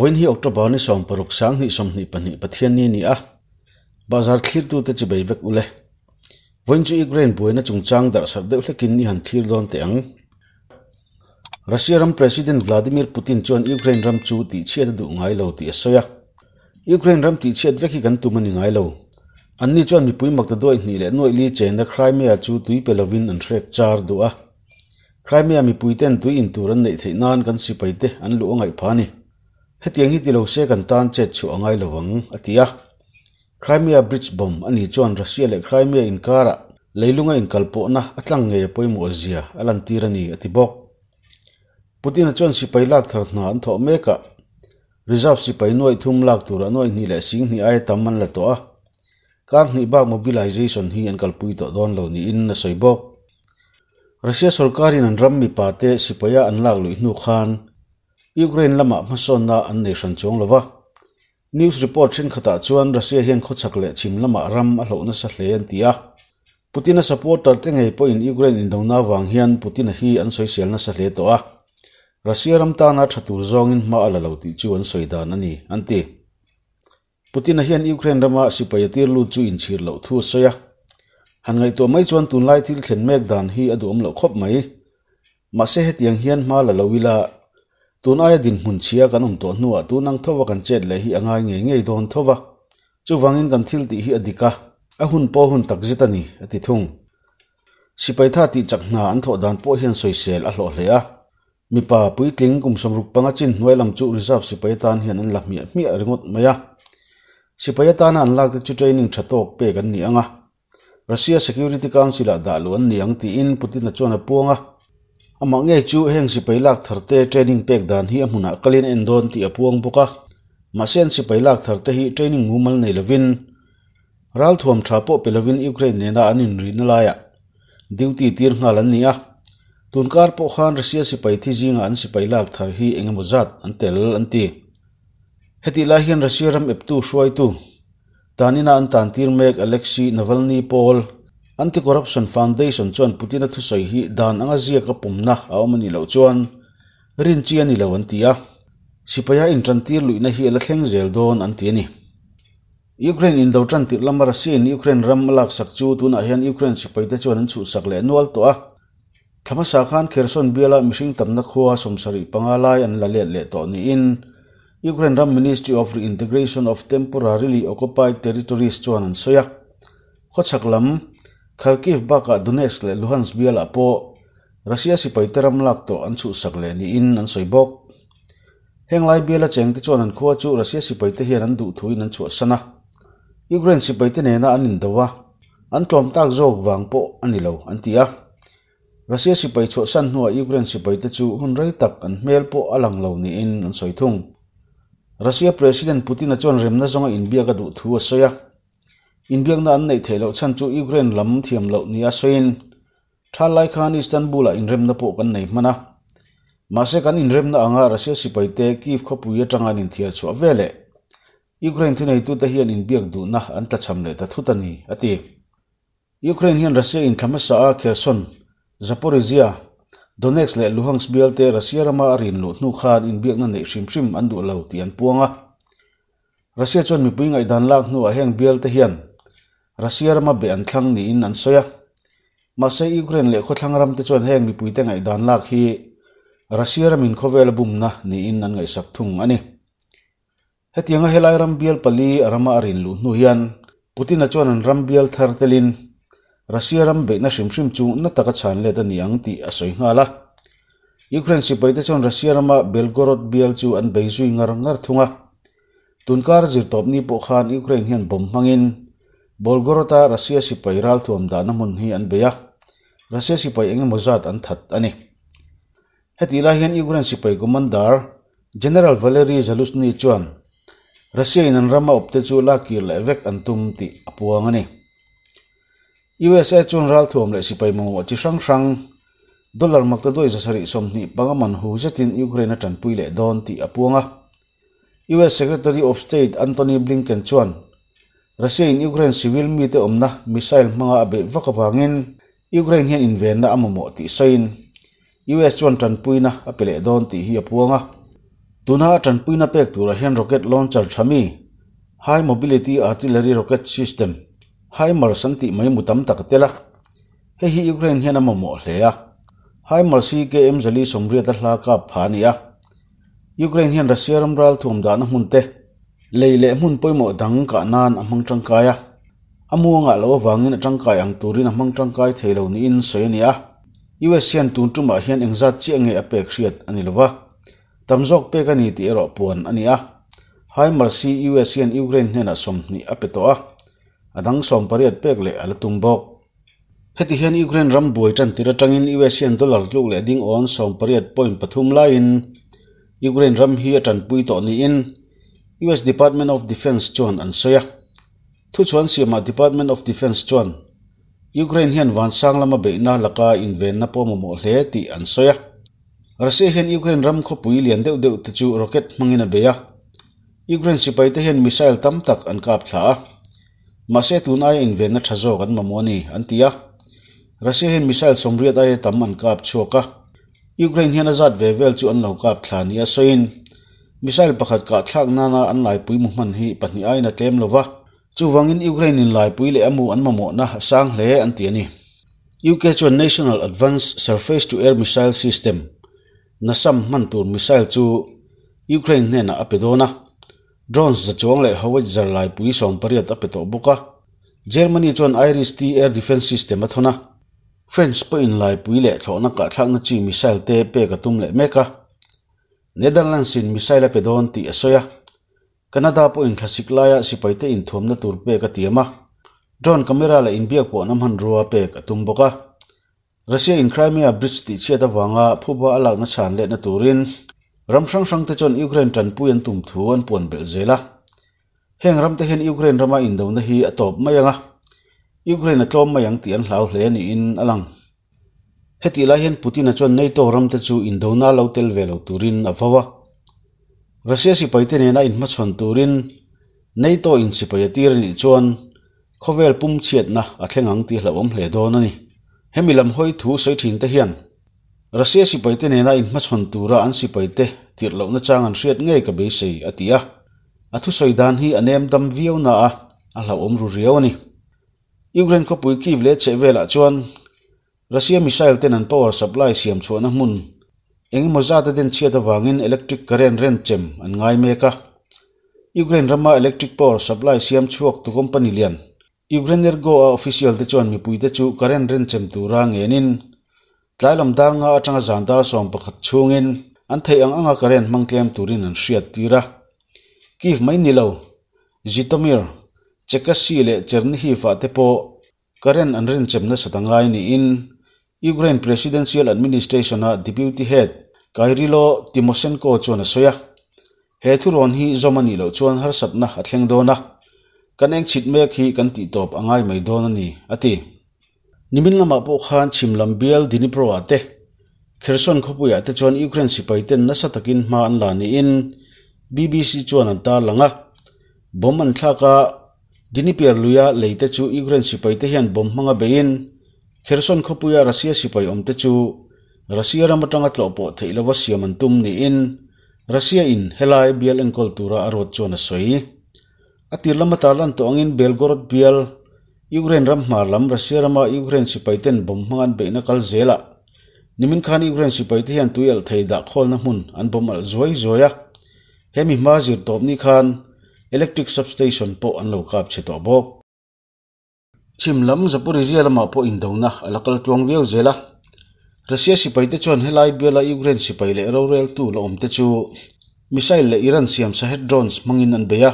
Wain hi oktober ni som paruk sang ni som ni pan ni pathian ni ni a. Bazar khir du te chibay vek ule. Wain ju igrain buwe na chung chang dar sar de ule kin ni han khir don te ang. Rasiya ram President Vladimir Putin chuan Ukraine ram chu ti chia da du ngay lau ti asoya. Ukraine ram ti chia dvek hi gan tu mani ngay lau. Anni chuan mi pui makta duay ni le nuay li chen da Crimea chu tui pe la an trek char du a. Crimea mi pui ten tui in tu ran nei thay naan kan si pay te an lu ngay pa ni. hetiang hi dilo tan che chu angai lawang atia crimea bridge bomb ani chon russia le crimea inkara leilunga inkalpo na atlang nge poimo alantirani alan tirani atibok putin chon si pailak thar an tho meka reserve si pai noi thum lak tur anoi ni le sing ni ai taman la to kar ni ba mobilization hi an kalpui to don lo ni in na soibok russia sarkari nan ram mi pate sipaya anlag lu hnu khan Ukraine lama mason na an nation chuang lova news report chen khata chuan Russia hian khochak le chim lama ram a hlona sa hle an tia Putin a supporter te ngei po in Ukraine in dona vang hian Putin hi an social na sa hle to a Russia ram ta na thatur zong in ma ala lo ti chuan ni ani anti Putin hian Ukraine rama sipayatir lu chu in chir lo thu soya han ngày tuổi mai chuan tuần lai til khiến mẹ đàn hi adu om lo khop mai ma se he tiang hian ma lâu vila tun aya din hun chia kan um to nuwa tu nang thowa kan chet le hi anga nge nge don thowa chu wangin kan thil ti hi adika a hun po hun tak jitani ati thung sipai tha ti chakna an tho dan po hian soi sel a hlo hle a mipa pui tling kum som ruk panga chin hnuai lam chu reserve sipai tan hian an lamia mi a ringot maya sipai tan an lak te chu training thatok pe kan ni anga Russia Security Council a ah da luan niang ti in Putin a chuan a puanga amangge chu heng si pailak tharte training pack dan hi amuna kalin endon ti apuang buka ma sen si pailak tharte hi training ngumal nei lovin ral thom thapo pe lovin ukraine na anin ri la ya duty tir nga lan nia tunkar po khan russia si pai thi jing an si pailak thar hi engmo zat an tel an ti heti la hian russia ram ep tu shoi tu tanina an tan tir mek alexi navalny paul anti corruption foundation chon putina thu soi hi dan anga zia ka pumna awmani lo chuan rin chi ani lo an tia sipaya intantir luina hi la theng zel don an tia ni ukraine in do tan lamara ukraine ram lak sak chu tu hian ukraine sipai ta chuan an chu Sakle le to a thama kherson Biala mishing tam na khuwa som an la le to ni in ukraine ram ministry of integration of temporarily occupied territories chuan an soya khochaklam Kharkiv ba ka Donetsk le Luhansk bia la po Russia si pai teram lak to an chu sak le ni in an soi bok heng lai bia la cheng ti chon an khuwa chu Russia si pai te hian an du thu in an chu sana Ukraine si pai te ne na an in dawa an tlom tak zog wang po anilo antia Russia si pai chu san hua Ukraine si pai te chu hun rai tak an mel po alang ni in an soi thung President Putin a chon zonga in bia ka soya in biang na an nei thelo chan chu ukraine lam thiam lo ni a soin thal lai khan istanbul a inrem na po kan nei mana ma se kan inrem na anga russia sipai te kiev kho puya tanga nin thia chu avele ukraine thu nei tu ta hian in biak du na an ta cham le ta thu ta ni ati ukraine hian russia in thama sa kherson zaporizhia donetsk le luhansk bial te russia rama arin lu nu khan in biak na nei hrim hrim an du lo ti an puanga russia chon mi puingai dan lak nu a heng bial te hian Rasiyar ma be ang ni in ansoya. Masay Ukraine le khotlang ram te chon heng mi puite ngai dan lak hi Rasiyar min khovel bum na ni in nan ngai sak thung ani. Heti anga helai ram bial pali arama arin lu nu hian Putin a chon an ram bial thar telin Rasiyar ram be na shim shim chu na taka chan le ni ang ti asoy ngala. Ukraine si paite chon Rasiyar ma bial chu an bay zui ngar ngar thunga. Tunkar zir top ni po khan bom mangin. bolgorota Russia sipai ral tuam dana mun hi an beya Russia sipai enge mozat an that ani heti la hian Ukraine sipai gumandar General Valery Zaluzhny chuan rasia inan rama opte chu la ki la evek an tum ti apuang ani USA chuan ral thuam le sipai mo chi sang sang dollar makta doi zasari sari somni pangaman hu zetin Ukraine tan pui le don ti apuanga US Secretary of State Antony Blinken chuan Russia in Ukraine civil mi te omna missile manga abe vaka bangin Ukraine hian inven na amamo ti sain US chuan tranpuina apele don ti hi apuanga tuna tranpuina pek tura hian rocket launcher thami high mobility artillery rocket system High marsan ti mai mutam tak tela he hi Ukraine hian amamo hleya hai marsi ke em jali somria ta Ukraine hian Russia ramral thum dana munte leile mun poimo dang ka nan amang à tangkaya amu à. à nga lo wangin tangkai ang turin amang tangkai thelo ni in soi ni a USian tun tuma hian engzat chi ange apek riat ani lova tamjok pe ka ni ti ero puan anh a hai mercy USian Ukraine hena som ni apeto a adang som pariat là tung ala hết heti hian Ukraine ram boi trăng tira tangin USian dollar tluk le ding on som pariat point pathum lain Ukraine rầm hi atan pui to ni in US Department of Defense chuan an soya thu chuan siama uh, Department of Defense chuan Ukraine hian wan sang lama be na laka inven na pawm mo hle ti an soya Russia hian Ukraine ram kho pui lian deuh deuh te chu rocket mangina beya Ukraine sipai te hian missile tam tak an kap thla ma se tun ai inven na thazo kan mamoni an tia Russia hian missile somriat ai tam an kap chuaka Ukraine hian azat ve vel chu an lo kap thla ni a Misail pakhat ka thak nana an lai pui mu man hi pahni ai na tlem lova chuwangin Ukraine in lai pui le amu an mamo na sang hle an ti ani UK chuan National Advanced Surface to Air Missile System na sam man tur missile chu Ukraine hne na apidona, drones za chuang le hawaj zar lai pui som pariat apeto buka Germany chuan Irish T air defense system athona French po in lai pui le thona ka thak na chi missile te pe ka tum le meka เนเธอร์แลนด์สินมิไซล์เป็นโดนตีเอสโซยาแคนาดาพูดถึงสิกลายสิไปต์อินทอมนาตูร์เปกตีเอมาโดนกล้องมือและอินเบียพูดน้ำมันรัวเปกตุ่มบกะรัสเซียอินครามีอาบริชติเชียตวังอาผู้บ้าหลักนัชานเลตนนาตูรินรัมสังสังเตจอนยูเครนจันพูยันตุ่มทวนป่วนเบลเซล่าเฮงรัมเตเฮนยูเครนรัมาอินดนวน์นี่อตบไม่ยังอ่ะยูเครนอัจโนมัยังเตียนเหล่าเลนอินอลัง heti lai hen putin a chuan nei to ram te chu in dona lo tel ve lo turin a vawa russia si paite ne na in ma chhon turin nei to in si pai tir ni chuan khovel pum chiat na a thlengang ti hlawm hle don ani hemi lam hoi thu soi thin te hian russia si paite ne na in ma chhon tura an si paite tir lo na chang an riat nge ka be sei à thú soi đàn hi anh em dam viau na à là ông ru riau nè. ukraine có ko pui ki vle che vela chuan Russia missile ten an power supply siam chuan a mun engemaw zata den chiata wangin electric current ren chem an ngai meka Ukraine rama electric power supply siam chuak tu company lian Ukraine ergo a official te chuan mi puite chu current ren chem tu ra ngenin tlailam dar nga atanga zandar som pakhat chungin an thei ang anga current mangtlem turin an hriat tira kif mai nilo zitomir chekasi le chernihi fa te current an ren chem na satangai ni in Ukraine Presidential Administration ha Deputy Head Kyrylo Timoshenko chona soya he thu ron hi zomani lo chon har satna ha theng do na kaneng chit me khi kan ti top angai mai do na ni ati nimin lama po khan chim lam bial dini pro ate kherson khopu ya te chon Ukraine sipai ten na in BBC chona ta langa bomman chu ukraine คร์ซอนขบุยารัสเซียสิไปอมเตจูรัสเซียรำมาตั้งตัวปอที่ลาวเซียมันตุ่มนี่อินรัสเซียอินเฮลไลบิลเอ็นคอลตูราอารวัตชวนสวยอัติลมาตาลันตัวองินเบลกรดบิลยูเครนรำมาลัมรัสเซียรำมายูเครนสิไปเต็นบอมมันเบนักลเซล่านิมินคานยูเครนสิไปที่ฮันตุยลไทยดักคอลน้ำมันอันบอมอัลสวยสวยอะเฮมิมาจิรตอบนิ่คานอิเล็กทริกสับสเตชันปออันโลกาบเชตอบอก chim lam zaporizhia zia lama po in do na alakal tuang viau zela Russia sipai te chuan helai bela Ukraine sipai le ro rel tu la om te chu missile le Iran siam sa head drones mangin an beya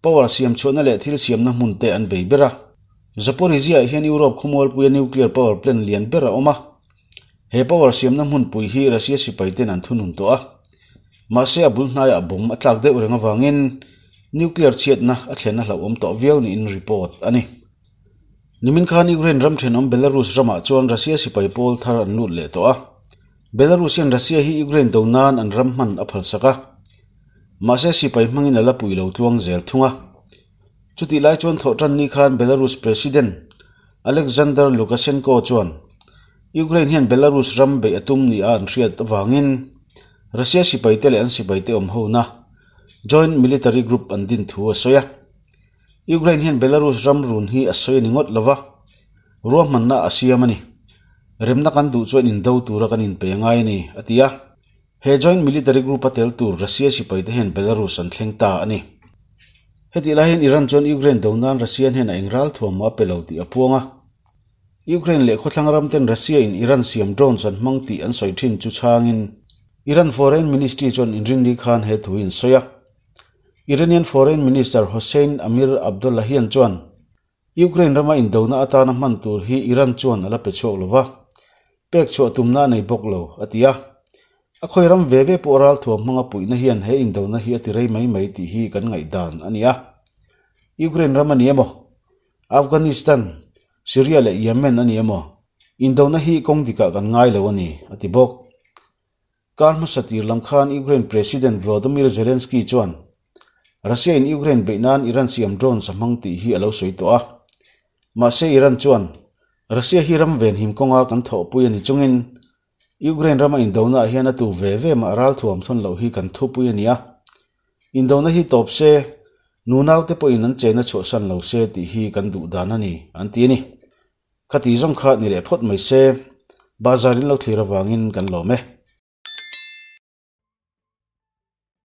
power siam chuan le thil siam na mun te an bei bera Zaporizhia hian Europe khumol pui nuclear power plant lian bera oma he power siam na mun pui hi Russia sipai ten an thunun to a ma se abul à hnai a à bom atlak de urenga wangin nuclear chet na athlen à na hlo om to viau ni in report ani nimin khani gren ram thenom belarus rama chon rasia si pol thar an lut le to a belarusian rasia hi gren do nan an ram man a phal saka ma se si mangin la pui lo tuang zel thunga chuti lai chon tho tan ni khan belarus president alexander lukashenko chon ukraine hian belarus ram be atum ni an riat wangin rasia si pai te le an si te om ho na joint military group an din thu so ya Ukraine hian Belarus ram run hi asoi ni ngot lova ruam man na asiamani remna kan du chuan in do tura kan in pengai ni atia he join military group atel tur russia si paite hen belarus an thlengta ani heti la hen iran chon ukraine donan russian hen a engral thoma pelo ti apuanga ukraine le khotlang ram ten russia in iran siam drones an mangti an soithin chu changin iran foreign ministry chon in ringli khan he thuin soya Iranian Foreign Minister Hossein Amir Abdullahian chuan Ukraine rama in dawna atana man tur hi Iran chuan ala pe chho lova pek chho tumna nei boklo atia a khoi ram ve ve poral thu manga pui na hian he in hi ati rei mai mai ti hi kan ngai dan ania Ukraine rama niemo Afghanistan Syria le Yemen aniemo in dawna hi kong dikal kan ngai lo ani ati bok Karma satir lamkhan Ukraine President Volodymyr Zelensky chuan Russia in Ukraine bị beinan Iran siam drone samang ti hi alo soi to Mà xe Iran chuan Russia hiram ven him konga thổ tho pui chung in Ukraine rama in dona hian atu ve ve ma ral âm thon lo hi thổ thu pui ania in na hi top xe, se nunaw te po in an na cho san lo xe ti hi kan du anh ani an ti ni khati zong kha ni le phot mai se thi ra thira in kan lo me